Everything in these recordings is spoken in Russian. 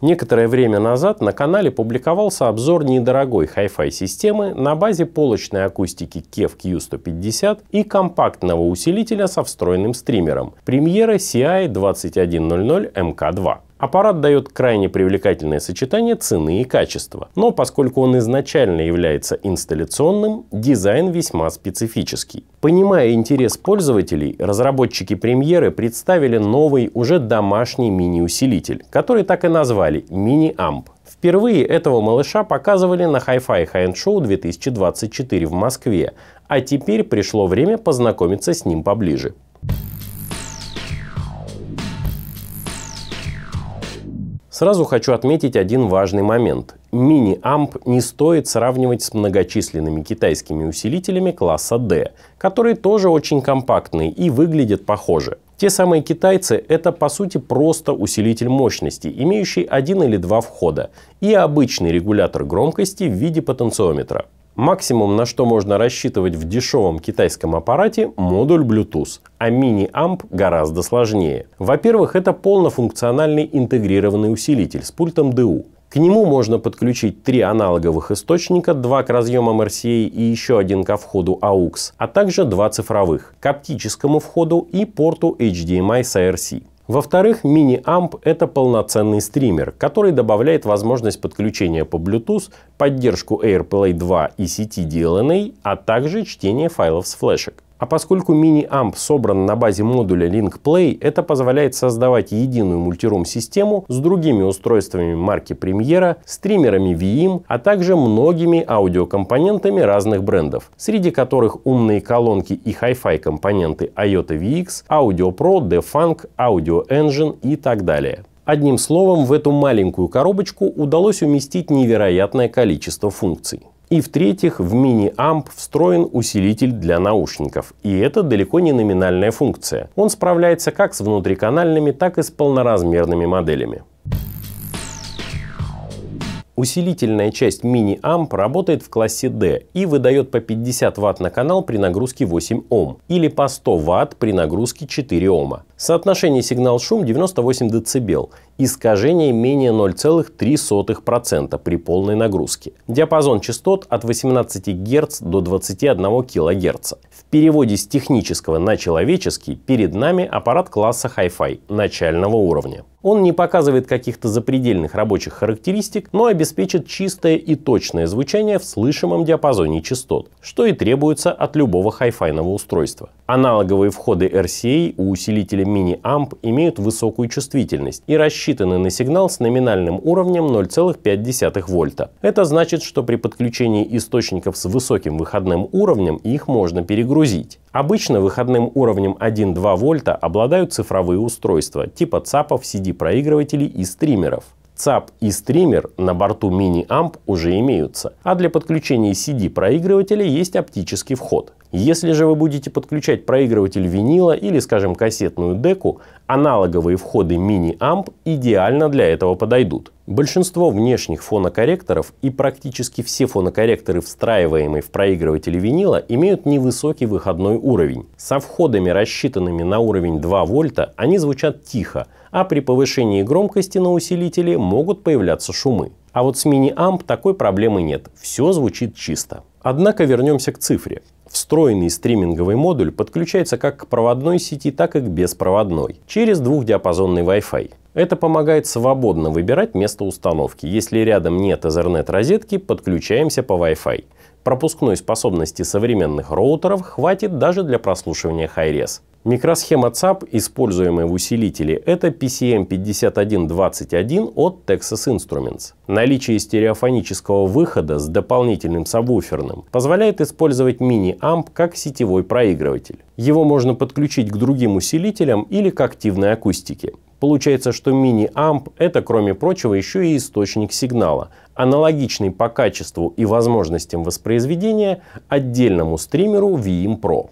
Некоторое время назад на канале публиковался обзор недорогой Hi-Fi системы на базе полочной акустики KEF Q150 и компактного усилителя со встроенным стримером Premiere CI 2100 MK2. Аппарат дает крайне привлекательное сочетание цены и качества. Но поскольку он изначально является инсталляционным, дизайн весьма специфический. Понимая интерес пользователей, разработчики премьеры представили новый уже домашний мини-усилитель, который так и назвали мини-амп. Впервые этого малыша показывали на Hi-Fi high Show 2024 в Москве, а теперь пришло время познакомиться с ним поближе. Сразу хочу отметить один важный момент. Мини-амп не стоит сравнивать с многочисленными китайскими усилителями класса D, которые тоже очень компактные и выглядят похоже. Те самые китайцы – это по сути просто усилитель мощности, имеющий один или два входа, и обычный регулятор громкости в виде потенциометра. Максимум, на что можно рассчитывать в дешевом китайском аппарате – модуль Bluetooth, а мини-амп гораздо сложнее. Во-первых, это полнофункциональный интегрированный усилитель с пультом DU. К нему можно подключить три аналоговых источника, два к разъемам RCA и еще один ко входу AUX, а, а также два цифровых – к оптическому входу и порту HDMI с ARC. Во-вторых, мини-амп – это полноценный стример, который добавляет возможность подключения по Bluetooth, поддержку AirPlay 2 и сети DLNA, а также чтение файлов с флешек. А поскольку мини-амп собран на базе модуля Link Play, это позволяет создавать единую мультирум-систему с другими устройствами марки Premiere, стримерами VIM, а также многими аудиокомпонентами разных брендов, среди которых умные колонки и Hi-Fi компоненты IOTA VX, Audio Pro, Defunk, Audio Engine и так далее. Одним словом, в эту маленькую коробочку удалось уместить невероятное количество функций. И в-третьих, в мини-амп встроен усилитель для наушников. И это далеко не номинальная функция. Он справляется как с внутриканальными, так и с полноразмерными моделями. Усилительная часть мини-амп работает в классе D и выдает по 50 Вт на канал при нагрузке 8 Ом или по 100 Вт при нагрузке 4 Ома. Соотношение сигнал-шум 98 дБ искажение менее 0,03% при полной нагрузке. Диапазон частот от 18 Гц до 21 кГц. В переводе с технического на человеческий перед нами аппарат класса Hi-Fi начального уровня. Он не показывает каких-то запредельных рабочих характеристик, но обеспечит чистое и точное звучание в слышимом диапазоне частот, что и требуется от любого hi хайфайного устройства. Аналоговые входы RCA у усилителя Mini Amp имеют высокую чувствительность и расчет рассчитаны на сигнал с номинальным уровнем 0,5 вольта. Это значит, что при подключении источников с высоким выходным уровнем их можно перегрузить. Обычно выходным уровнем 1-2 вольта обладают цифровые устройства типа ЦАПов, CD-проигрывателей и стримеров. ЦАП и стример на борту мини-амп уже имеются, а для подключения CD-проигрывателя есть оптический вход. Если же вы будете подключать проигрыватель винила или, скажем, кассетную деку, аналоговые входы мини-амп идеально для этого подойдут. Большинство внешних фонокорректоров и практически все фонокорректоры, встраиваемые в проигрыватели винила, имеют невысокий выходной уровень. Со входами, рассчитанными на уровень 2 вольта, они звучат тихо, а при повышении громкости на усилителе могут появляться шумы. А вот с мини-амп такой проблемы нет, все звучит чисто. Однако вернемся к цифре. Встроенный стриминговый модуль подключается как к проводной сети, так и к беспроводной через двухдиапазонный Wi-Fi. Это помогает свободно выбирать место установки. Если рядом нет Ethernet-розетки, подключаемся по Wi-Fi. Пропускной способности современных роутеров хватит даже для прослушивания Hi-Res. Микросхема ЦАП, используемая в усилителе, это PCM5121 от Texas Instruments. Наличие стереофонического выхода с дополнительным сабвуферным позволяет использовать мини-амп как сетевой проигрыватель. Его можно подключить к другим усилителям или к активной акустике. Получается, что мини-амп – это, кроме прочего, еще и источник сигнала, аналогичный по качеству и возможностям воспроизведения отдельному стримеру VIM Pro.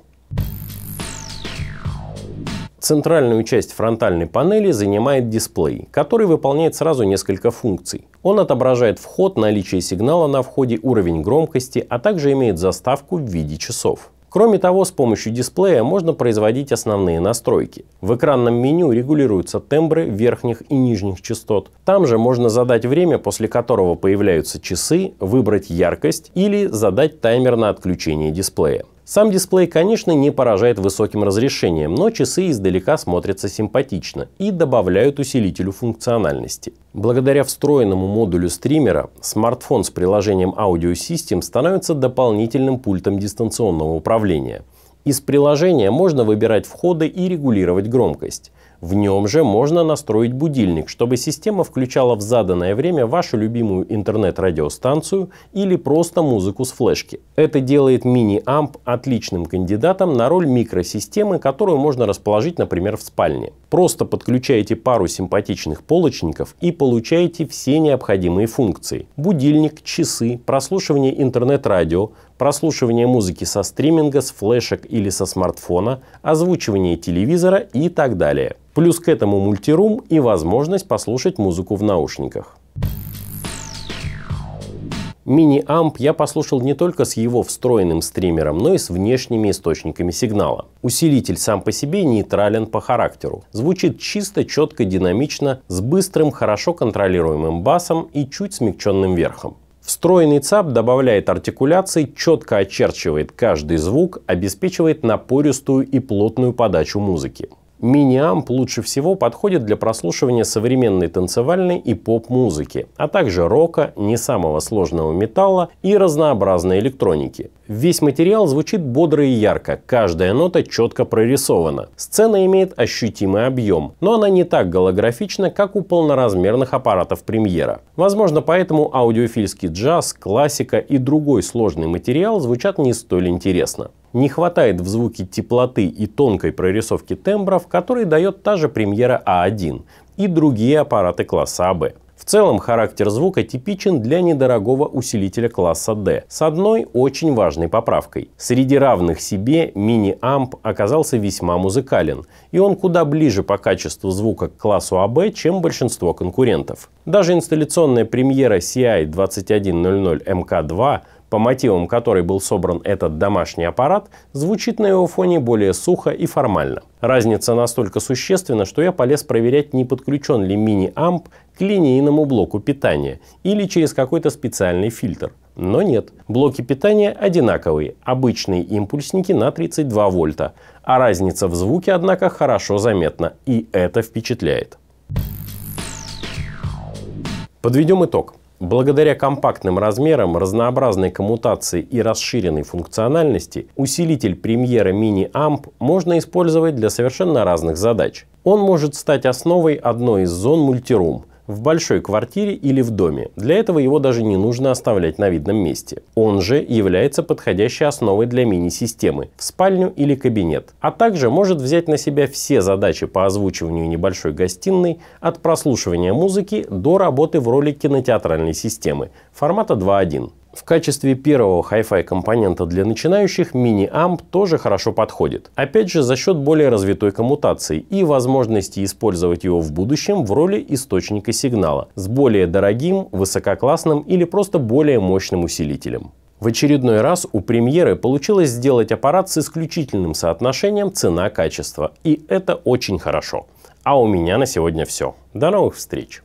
Центральную часть фронтальной панели занимает дисплей, который выполняет сразу несколько функций. Он отображает вход, наличие сигнала на входе, уровень громкости, а также имеет заставку в виде часов. Кроме того, с помощью дисплея можно производить основные настройки. В экранном меню регулируются тембры верхних и нижних частот. Там же можно задать время, после которого появляются часы, выбрать яркость или задать таймер на отключение дисплея. Сам дисплей, конечно, не поражает высоким разрешением, но часы издалека смотрятся симпатично и добавляют усилителю функциональности. Благодаря встроенному модулю стримера, смартфон с приложением Audio System становится дополнительным пультом дистанционного управления. Из приложения можно выбирать входы и регулировать громкость. В нем же можно настроить будильник, чтобы система включала в заданное время вашу любимую интернет-радиостанцию или просто музыку с флешки. Это делает мини-амп отличным кандидатом на роль микросистемы, которую можно расположить, например, в спальне. Просто подключаете пару симпатичных полочников и получаете все необходимые функции. Будильник, часы, прослушивание интернет-радио, прослушивание музыки со стриминга, с флешек или со смартфона, озвучивание телевизора и так далее. Плюс к этому мультирум и возможность послушать музыку в наушниках. Мини-амп я послушал не только с его встроенным стримером, но и с внешними источниками сигнала. Усилитель сам по себе нейтрален по характеру. Звучит чисто, четко, динамично, с быстрым, хорошо контролируемым басом и чуть смягченным верхом. Встроенный ЦАП добавляет артикуляции, четко очерчивает каждый звук, обеспечивает напористую и плотную подачу музыки. Мини-амп лучше всего подходит для прослушивания современной танцевальной и поп-музыки, а также рока, не самого сложного металла и разнообразной электроники. Весь материал звучит бодро и ярко, каждая нота четко прорисована. Сцена имеет ощутимый объем, но она не так голографична, как у полноразмерных аппаратов премьера. Возможно, поэтому аудиофильский джаз, классика и другой сложный материал звучат не столь интересно не хватает в звуке теплоты и тонкой прорисовки тембров, которые дает та же премьера А1 и другие аппараты класса АБ. В целом характер звука типичен для недорогого усилителя класса D с одной очень важной поправкой. Среди равных себе мини-амп оказался весьма музыкален, и он куда ближе по качеству звука к классу AB, а чем большинство конкурентов. Даже инсталляционная премьера CI 2100 MK2 по мотивам которой был собран этот домашний аппарат, звучит на его фоне более сухо и формально. Разница настолько существенна, что я полез проверять, не подключен ли мини-амп к линейному блоку питания или через какой-то специальный фильтр. Но нет. Блоки питания одинаковые, обычные импульсники на 32 вольта. А разница в звуке, однако, хорошо заметна, и это впечатляет. Подведем итог. Благодаря компактным размерам, разнообразной коммутации и расширенной функциональности усилитель премьера Mini Amp можно использовать для совершенно разных задач. Он может стать основой одной из зон мультирум в большой квартире или в доме. Для этого его даже не нужно оставлять на видном месте. Он же является подходящей основой для мини-системы в спальню или кабинет, а также может взять на себя все задачи по озвучиванию небольшой гостиной от прослушивания музыки до работы в роли кинотеатральной системы формата 2.1. В качестве первого Hi-Fi компонента для начинающих мини-амп тоже хорошо подходит. Опять же за счет более развитой коммутации и возможности использовать его в будущем в роли источника сигнала с более дорогим, высококлассным или просто более мощным усилителем. В очередной раз у премьеры получилось сделать аппарат с исключительным соотношением цена-качество, и это очень хорошо. А у меня на сегодня все. До новых встреч!